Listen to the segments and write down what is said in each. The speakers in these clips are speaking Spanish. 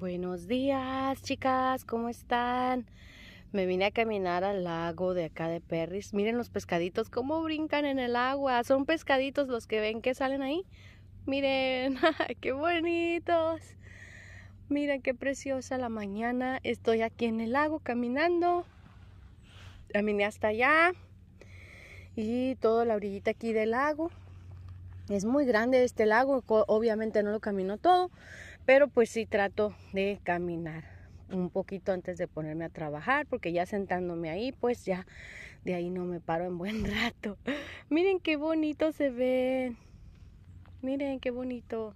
Buenos días, chicas, ¿cómo están? Me vine a caminar al lago de acá de Perris. Miren los pescaditos, cómo brincan en el agua. Son pescaditos los que ven que salen ahí. Miren, qué bonitos. Miren qué preciosa la mañana. Estoy aquí en el lago caminando. Caminé hasta allá. Y toda la orillita aquí del lago. Es muy grande este lago. Obviamente no lo camino todo pero pues sí trato de caminar un poquito antes de ponerme a trabajar, porque ya sentándome ahí, pues ya de ahí no me paro en buen rato. Miren qué bonito se ven. Miren qué bonito.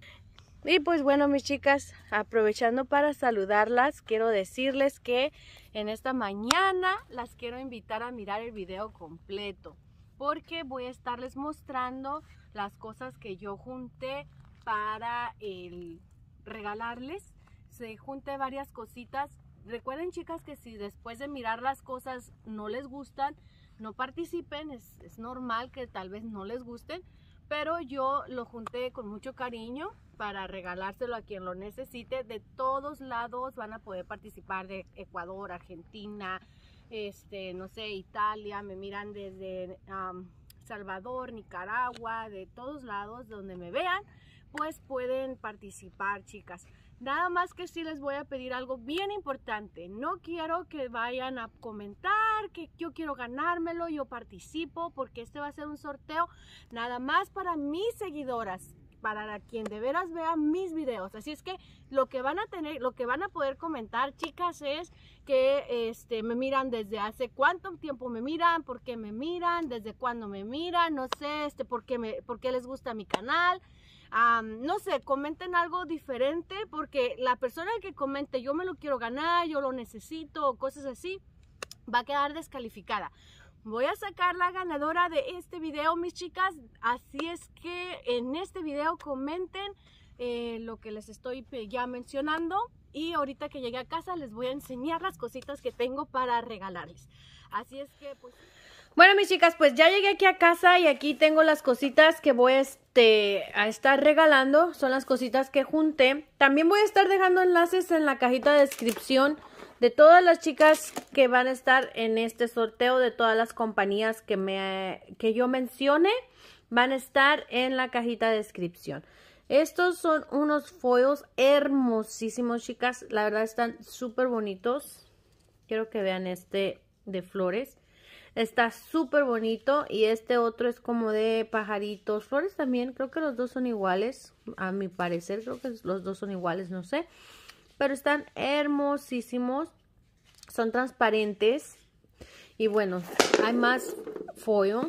Y pues bueno, mis chicas, aprovechando para saludarlas, quiero decirles que en esta mañana las quiero invitar a mirar el video completo, porque voy a estarles mostrando las cosas que yo junté para el regalarles. Se junte varias cositas. Recuerden chicas que si después de mirar las cosas no les gustan, no participen, es, normal que tal vez no les gusten, pero yo lo junté con mucho cariño para regalárselo a quien lo necesite. De todos lados van a poder participar de Ecuador, Argentina, este, no sé, Italia, me miran desde Salvador, Nicaragua, de todos lados donde me vean pues pueden participar, chicas. Nada más que sí les voy a pedir algo bien importante. No quiero que vayan a comentar que yo quiero ganármelo, yo participo, porque este va a ser un sorteo nada más para mis seguidoras, para quien de veras vea mis videos. Así es que lo que van a tener, lo que van a poder comentar, chicas, es que este, me miran desde hace cuánto tiempo me miran, por qué me miran, desde cuándo me miran, no sé, este, por qué, por qué les gusta mi canal no sé, comenten algo diferente porque la persona que comente yo me lo quiero ganar, yo lo necesito o cosas así, va a quedar descalificada. Voy a sacar la ganadora de este video, mis chicas. Así es que en este video comenten eh, lo que les estoy ya mencionando. Y ahorita que llegue a casa les voy a enseñar las cositas que tengo para regalarles. Así es que pues... Bueno, mis chicas, pues ya llegué aquí a casa y aquí tengo las cositas que voy este, a estar regalando. Son las cositas que junté. También voy a estar dejando enlaces en la cajita de descripción de todas las chicas que van a estar en este sorteo, de todas las compañías que, me, que yo mencione, van a estar en la cajita de descripción. Estos son unos foils hermosísimos, chicas. La verdad están súper bonitos. Quiero que vean este de flores. Está súper bonito y este otro es como de pajaritos, flores también. Creo que los dos son iguales, a mi parecer. Creo que los dos son iguales, no sé. Pero están hermosísimos. Son transparentes. Y bueno, hay más foil.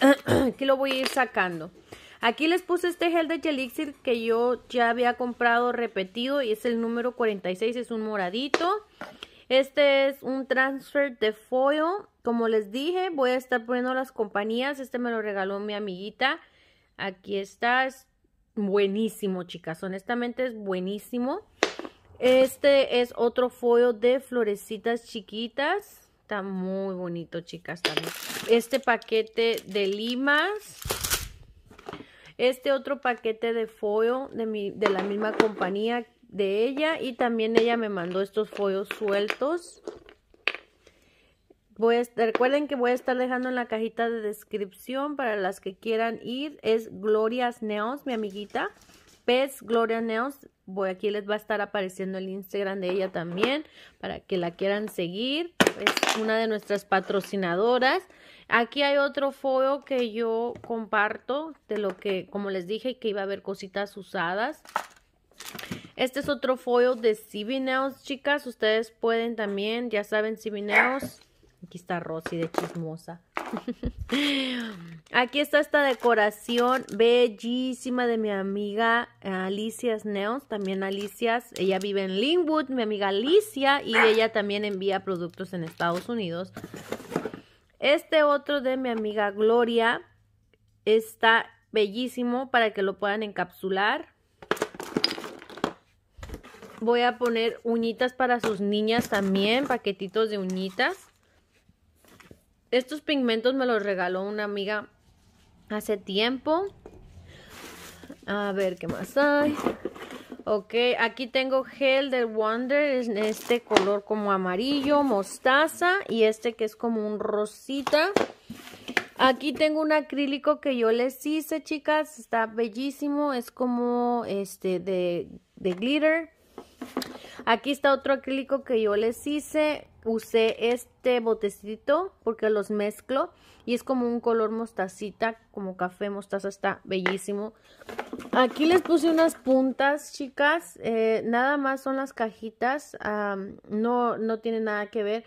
Aquí lo voy a ir sacando. Aquí les puse este gel de Gelixir que yo ya había comprado repetido y es el número 46, es un moradito. Este es un transfer de foil. Como les dije, voy a estar poniendo las compañías. Este me lo regaló mi amiguita. Aquí está. Es buenísimo, chicas. Honestamente es buenísimo. Este es otro foil de florecitas chiquitas. Está muy bonito, chicas, Este paquete de limas. Este otro paquete de foil de, de la misma compañía de ella y también ella me mandó estos follos sueltos. recuerden que voy a estar dejando en la cajita de descripción para las que quieran ir. Es Glorias Neos, mi amiguita. Pez Gloria Neos. Voy, aquí les va a estar apareciendo el Instagram de ella también para que la quieran seguir. Es una de nuestras patrocinadoras. Aquí hay otro folio que yo comparto de lo que, como les dije, que iba a haber cositas usadas. Este es otro foil de Cibineos, chicas. Ustedes pueden también, ya saben, Cibineos. Aquí está Rosy de chismosa. Aquí está esta decoración bellísima de mi amiga Alicia Neos. también Alicia, ella vive en Linwood, mi amiga Alicia, y ella también envía productos en Estados Unidos. Este otro de mi amiga Gloria está bellísimo para que lo puedan encapsular. Voy a poner uñitas para sus niñas también, paquetitos de uñitas. Estos pigmentos me los regaló una amiga hace tiempo. A ver qué más hay. Ok, aquí tengo gel de Wonder, es este color como amarillo, mostaza y este que es como un rosita. Aquí tengo un acrílico que yo les hice, chicas, está bellísimo, es como este de, de glitter, Aquí está otro acrílico que yo les hice. Usé este botecito porque los mezclo y es como un color mostacita, como café mostaza, está bellísimo. Aquí les puse unas puntas, chicas. Eh, nada más son las cajitas, no, no tiene nada que ver.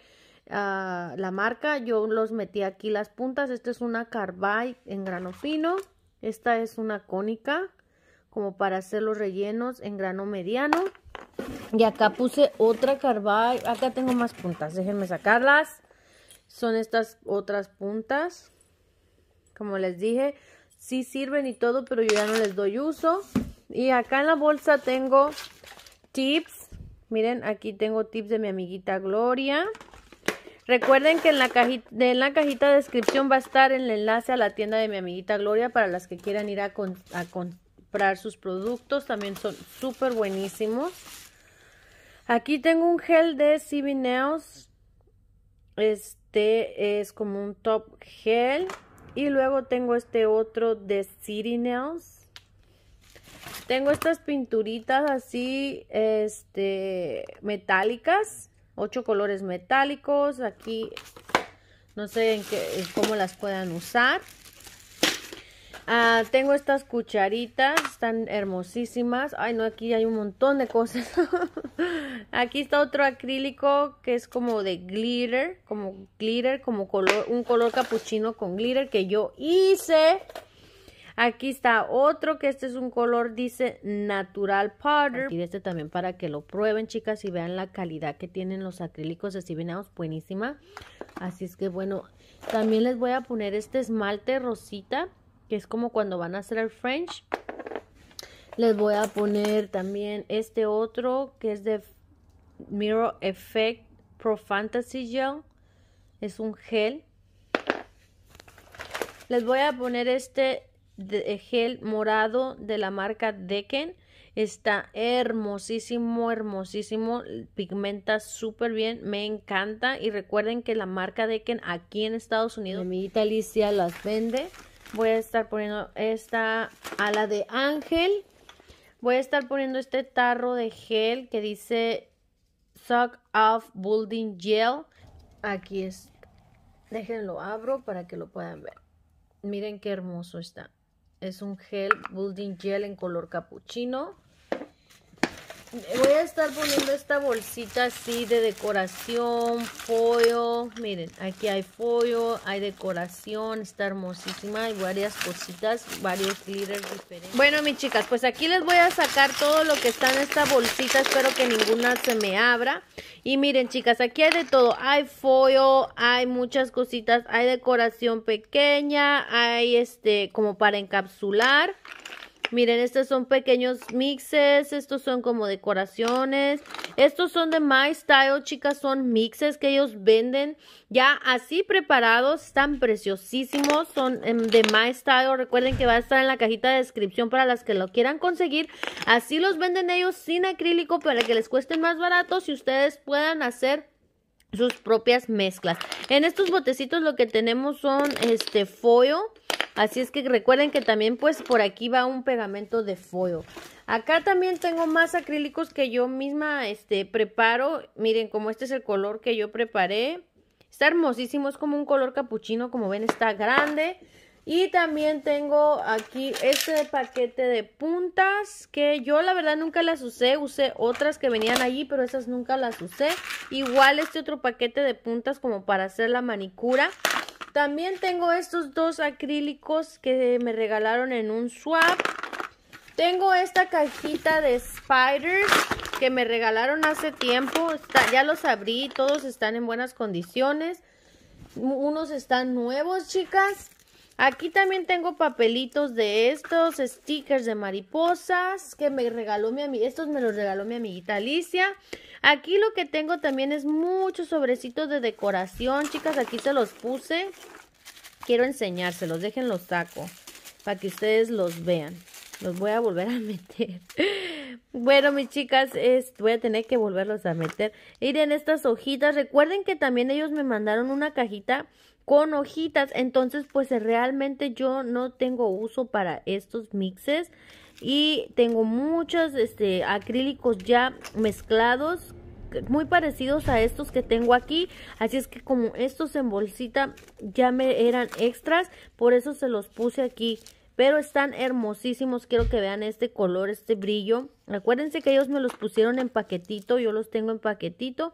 Ah, la marca yo los metí aquí las puntas esta es una carbay en grano fino esta es una cónica como para hacer los rellenos en grano mediano. Y acá puse otra carbay. Acá tengo más puntas. Déjenme sacarlas. Son estas otras puntas. Como les dije, sí sirven y todo, pero yo ya no les doy uso. Y acá en la bolsa tengo tips. Miren, aquí tengo tips de mi amiguita Gloria. Recuerden que en la, cajita, en la cajita de descripción va a estar el enlace a la tienda de mi amiguita Gloria para las que quieran ir a, a, sus productos. También son súper buenísimos. Aquí tengo un gel de CB Nails. Este es como un top gel. Y luego tengo este otro de City Nails. Tengo estas pinturitas así, este, metálicas. Ocho colores metálicos. Aquí no sé en qué, cómo las puedan usar. Ah, tengo estas cucharitas, están hermosísimas. Ay, no, aquí hay un montón de cosas. aquí está otro acrílico que es como de glitter, como glitter, como color, un color capuchino con glitter que yo hice. Aquí está otro que este es un color, dice Natural Powder. Y este también para que lo prueben, chicas, y vean la calidad que tienen los acrílicos de ven, Buenísima. Así es que, bueno, también les voy a poner este esmalte rosita que es como cuando van a hacer el French. Les voy a poner también este otro que es de Mirror Effect Pro Fantasy Gel. Es un gel. Les voy a poner este eh, gel morado de la marca Decken. Está hermosísimo, hermosísimo. Pigmenta súper bien. Me encanta. Y recuerden que la marca Decken aquí en Estados Unidos. Mi amiguita Alicia las vende. Voy a estar poniendo esta ala de ángel. Voy a estar poniendo este tarro de gel que dice Suck Off Building Gel. Aquí es. Déjenlo abro para que lo puedan ver. Miren qué hermoso está. Es un gel, building gel en color capuchino voy a estar poniendo esta bolsita así de decoración, pollo. Miren, aquí hay pollo, hay decoración, está hermosísima. Hay varias cositas, varios líderes diferentes. Bueno, mis chicas, pues aquí les voy a sacar todo lo que está en esta bolsita. Espero que ninguna se me abra. Y miren, chicas, aquí hay de todo. Hay follo, hay muchas cositas, hay decoración pequeña, hay este como para encapsular. Miren, estos son pequeños mixes, estos son como decoraciones, estos son de My Style, chicas, son mixes que ellos venden ya así preparados, están preciosísimos, son em, de My Style, recuerden que va a estar en la cajita de descripción para las que lo quieran conseguir, así los venden ellos sin acrílico para que les cuesten más barato y ustedes puedan hacer sus propias mezclas. En estos botecitos lo que tenemos son este follo. Así es que recuerden que también pues por aquí va un pegamento de fuego. Acá también tengo más acrílicos que yo misma este, preparo. Miren como este es el color que yo preparé. Está hermosísimo, es como un color capuchino, como ven está grande. Y también tengo aquí este paquete de puntas que yo la verdad nunca las usé, usé otras que venían allí, pero esas nunca las usé. Igual este otro paquete de puntas como para hacer la manicura. También tengo estos dos acrílicos que me regalaron en un swap. Tengo esta cajita de spiders que me regalaron hace tiempo. ya los abrí, todos están en buenas condiciones. Unos están nuevos, chicas. Aquí también tengo papelitos de estos, stickers de mariposas que me regaló mi amiga, estos me los regaló mi amiguita Alicia. Aquí lo que tengo también es muchos sobrecitos de decoración, chicas, aquí se los puse. Quiero enseñárselos, los saco para que ustedes los vean. Los voy a volver a meter. Bueno, mis chicas, voy a tener que volverlos a meter. Miren estas hojitas. Recuerden que también ellos me mandaron una cajita con hojitas. Entonces, pues eh, realmente yo no tengo uso para estos mixes. Y tengo muchos este, acrílicos ya mezclados muy parecidos a estos que tengo aquí así es que como estos en bolsita ya me eran extras por eso se los puse aquí pero están hermosísimos quiero que vean este color este brillo Acuérdense que ellos me los pusieron en paquetito, yo los tengo en paquetito.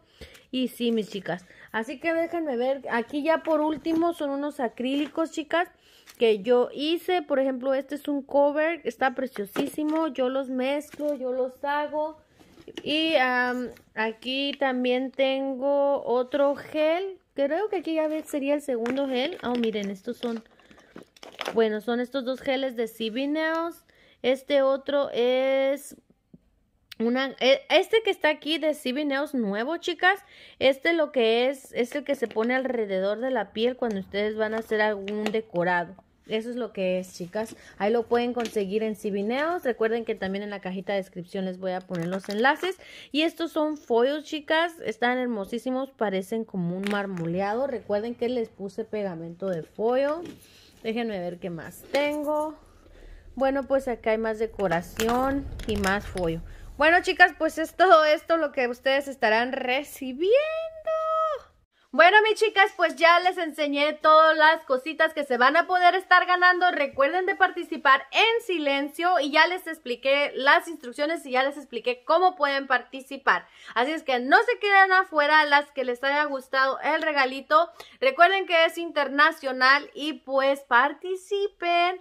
Y sí, mis chicas. Así que déjenme ver, aquí ya por último son unos acrílicos, chicas, que yo hice. Por ejemplo, este es un cover, está preciosísimo. Yo los mezclo, yo los hago. Y aquí también tengo otro gel. Creo que aquí ya sería el segundo gel. Oh, miren, estos son... Bueno, son estos dos geles de CB Este otro es eh, este que está aquí de Civineos nuevo, chicas, este lo que es, es el que se pone alrededor de la piel cuando ustedes van a hacer algún decorado. Eso es lo que es, chicas. Ahí lo pueden conseguir en Cibineos. Recuerden que también en la cajita de descripción les voy a poner los enlaces. Y estos son foils, chicas. Están hermosísimos. Parecen como un marmoleado. Recuerden que les puse pegamento de follo Déjenme ver qué más tengo. Bueno, pues acá hay más decoración y más follo bueno, chicas, pues es todo esto lo que ustedes estarán recibiendo. Bueno, mis chicas, pues ya les enseñé todas las cositas que se van a poder estar ganando. Recuerden de participar en silencio y ya les expliqué las instrucciones y ya les expliqué cómo pueden participar. Así es que no se queden afuera las que les haya gustado el regalito. Recuerden que es internacional y pues participen.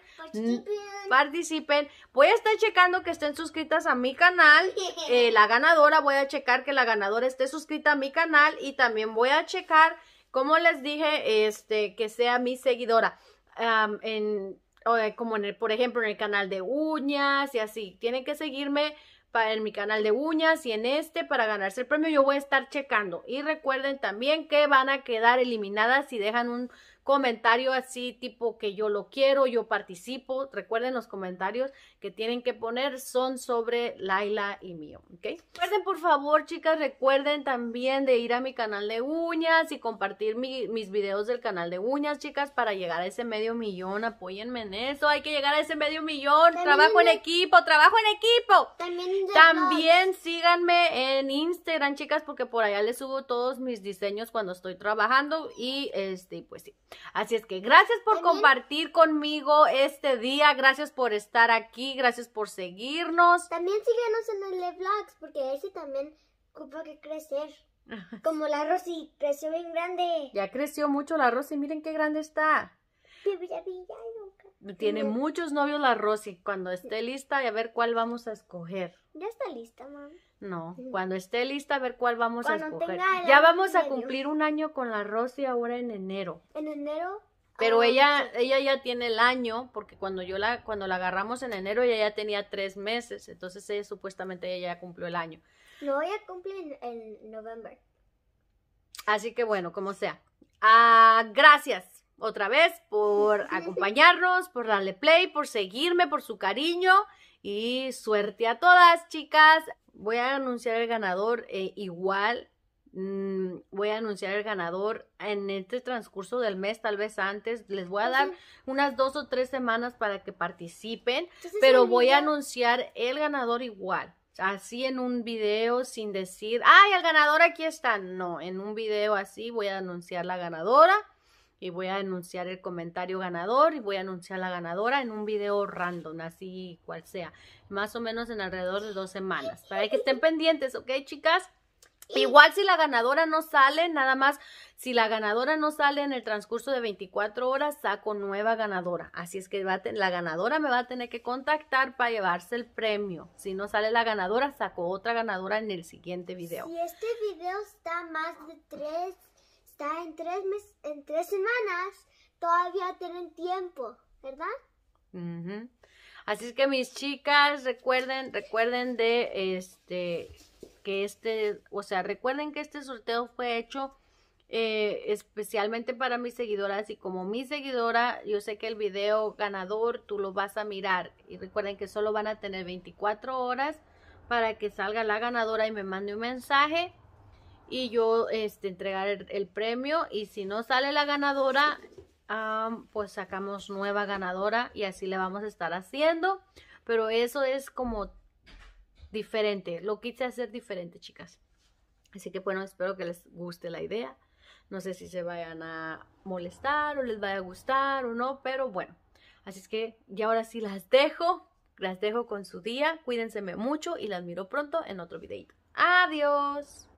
Participen. Voy a estar checando que estén suscritas a mi canal. Eh, la ganadora, voy a checar que la ganadora esté suscrita a mi canal y también voy a checar como les dije, este, que sea mi seguidora. en, eh, como en el, por ejemplo, en el canal de uñas y así. Tienen que seguirme para, en mi canal de uñas y en este para ganarse el premio. Yo voy a estar checando. Y recuerden también que van a quedar eliminadas si dejan un comentario así tipo que yo lo quiero, yo participo. Recuerden los comentarios que tienen que poner son sobre Laila y mío, ¿ok? Recuerden por favor, chicas, recuerden también de ir a mi canal de uñas y compartir mis videos del canal de uñas, chicas, para llegar a ese medio millón. Apóyenme en eso, hay que llegar a ese medio millón. trabajo en equipo, trabajo en equipo. También, también síganme en Instagram, chicas, porque por allá les subo todos mis diseños cuando estoy trabajando y este, pues sí. Así es que gracias por compartir conmigo este día, gracias por estar aquí, gracias por seguirnos. También síguenos en el porque ese también ocupa que crecer. Como la Rosy creció bien grande. Ya creció mucho la Rosy, miren qué grande está. Tiene muchos novios la Rosy. Cuando esté lista, a ver cuál vamos a escoger. Ya está lista, mamá. No, cuando esté lista, a ver cuál vamos a escoger. Ya vamos a cumplir un año con la Rosy ahora en enero. ¿En enero? Pero ah, ella, ella ya tiene el año, porque cuando yo la, cuando la agarramos en enero, ella ya tenía tres meses. Entonces supuestamente ella ya cumplió el año. No, ella cumple en, en noviembre. Así que bueno, como sea. Ah, gracias otra vez por acompañarnos, por darle play, por seguirme, por su cariño y suerte a todas, chicas. Voy a anunciar el ganador eh, igual. Mm, voy a anunciar el ganador en este transcurso del mes, tal vez antes. Les voy a dar unas dos o tres semanas para que participen, pero voy a anunciar el ganador igual. Así en un video sin decir, ay, el ganador aquí está. No, en un video así voy a anunciar la ganadora y voy a anunciar el comentario ganador y voy a anunciar la ganadora en un video random, así cual sea, más o menos en alrededor de dos semanas. Para que estén pendientes, ¿ok, chicas? Igual si la ganadora no sale, nada más, si la ganadora no sale en el transcurso de 24 horas, saco nueva ganadora. Así es que la ganadora me va a tener que contactar para llevarse el premio. Si no sale la ganadora, saco otra ganadora en el siguiente video. Si este video está más de 3 en tres, mes, en tres semanas. Todavía tienen tiempo, ¿verdad? Así es que mis chicas, recuerden, recuerden de este, que este, o sea, recuerden que este sorteo fue hecho eh, especialmente para mis seguidoras y como mi seguidora, yo sé que el video ganador tú lo vas a mirar y recuerden que solo van a tener 24 horas para que salga la ganadora y me mande un mensaje y yo este, entregar el, premio y si no sale la ganadora, pues sacamos nueva ganadora y así le vamos a estar haciendo. Pero eso es como diferente, lo quise hacer diferente, chicas. Así que bueno, espero que les guste la idea. No sé si se vayan a molestar o les vaya a gustar o no, pero bueno. Así es que ya ahora sí las dejo. Las dejo con su día. Cuídense mucho y las miro pronto en otro videito. Adiós.